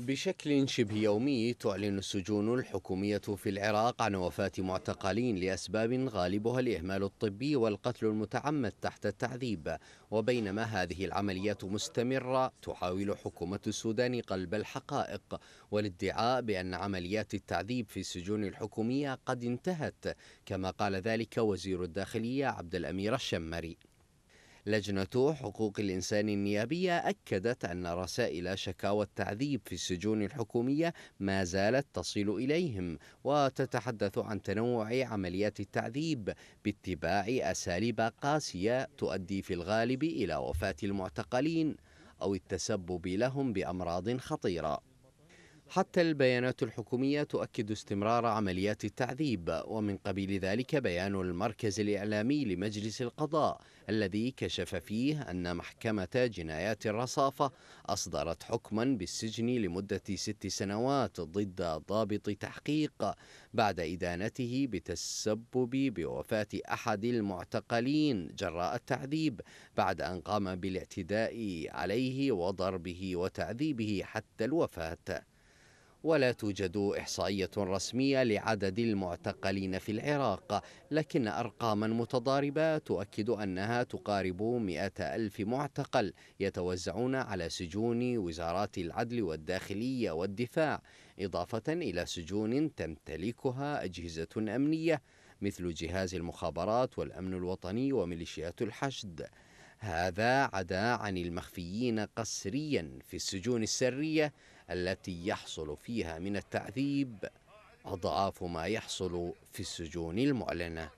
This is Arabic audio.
بشكل شبه يومي تعلن السجون الحكومية في العراق عن وفاة معتقلين لأسباب غالبها الإهمال الطبي والقتل المتعمد تحت التعذيب وبينما هذه العمليات مستمرة تحاول حكومة السودان قلب الحقائق والادعاء بأن عمليات التعذيب في السجون الحكومية قد انتهت كما قال ذلك وزير الداخلية عبد الأمير الشمري لجنة حقوق الإنسان النيابية أكدت أن رسائل شكاوى التعذيب في السجون الحكومية ما زالت تصل إليهم وتتحدث عن تنوع عمليات التعذيب باتباع أساليب قاسية تؤدي في الغالب إلى وفاة المعتقلين أو التسبب لهم بأمراض خطيرة حتى البيانات الحكومية تؤكد استمرار عمليات التعذيب ومن قبيل ذلك بيان المركز الإعلامي لمجلس القضاء الذي كشف فيه أن محكمة جنايات الرصافة أصدرت حكما بالسجن لمدة ست سنوات ضد ضابط تحقيق بعد إدانته بتسبب بوفاة أحد المعتقلين جراء التعذيب بعد أن قام بالاعتداء عليه وضربه وتعذيبه حتى الوفاة ولا توجد إحصائية رسمية لعدد المعتقلين في العراق لكن أرقاما متضاربة تؤكد أنها تقارب مئة ألف معتقل يتوزعون على سجون وزارات العدل والداخلية والدفاع إضافة إلى سجون تمتلكها أجهزة أمنية مثل جهاز المخابرات والأمن الوطني وميليشيات الحشد هذا عدا عن المخفيين قسريا في السجون السرية التي يحصل فيها من التعذيب أضعاف ما يحصل في السجون المعلنة